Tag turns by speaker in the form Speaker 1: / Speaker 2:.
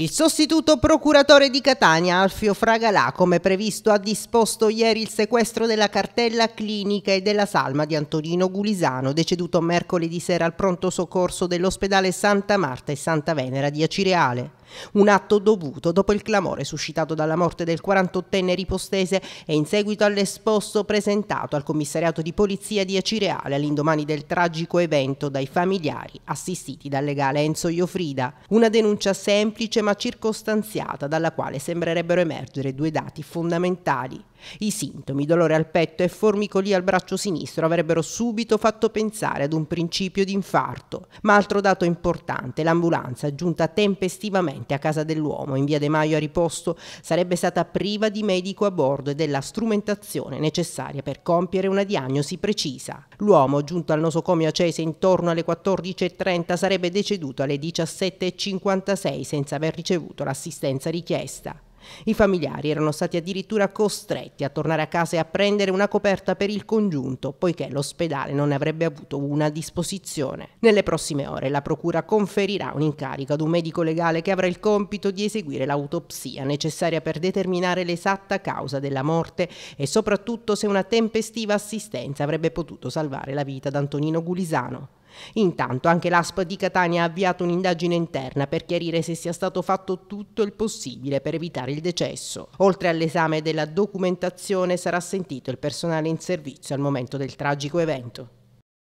Speaker 1: Il sostituto procuratore di Catania, Alfio Fragalà, come previsto, ha disposto ieri il sequestro della cartella clinica e della salma di Antonino Gulisano, deceduto mercoledì sera al pronto soccorso dell'ospedale Santa Marta e Santa Venera di Acireale. Un atto dovuto dopo il clamore suscitato dalla morte del 48enne ripostese e in seguito all'esposto presentato al commissariato di polizia di Acireale all'indomani del tragico evento dai familiari assistiti dal legale Enzo Iofrida. Una denuncia semplice ma circostanziata dalla quale sembrerebbero emergere due dati fondamentali. I sintomi, dolore al petto e formicoli al braccio sinistro avrebbero subito fatto pensare ad un principio di infarto, ma altro dato importante, l'ambulanza giunta tempestivamente a casa dell'uomo in via De Maio a riposto sarebbe stata priva di medico a bordo e della strumentazione necessaria per compiere una diagnosi precisa. L'uomo giunto al nosocomio Acese intorno alle 14.30 sarebbe deceduto alle 17.56 senza aver ricevuto l'assistenza richiesta. I familiari erano stati addirittura costretti a tornare a casa e a prendere una coperta per il congiunto, poiché l'ospedale non ne avrebbe avuto una a disposizione. Nelle prossime ore la procura conferirà un incarico ad un medico legale che avrà il compito di eseguire l'autopsia necessaria per determinare l'esatta causa della morte e soprattutto se una tempestiva assistenza avrebbe potuto salvare la vita d'Antonino Gulisano. Intanto anche l'ASP di Catania ha avviato un'indagine interna per chiarire se sia stato fatto tutto il possibile per evitare il decesso. Oltre all'esame della documentazione sarà sentito il personale in servizio al momento del tragico evento.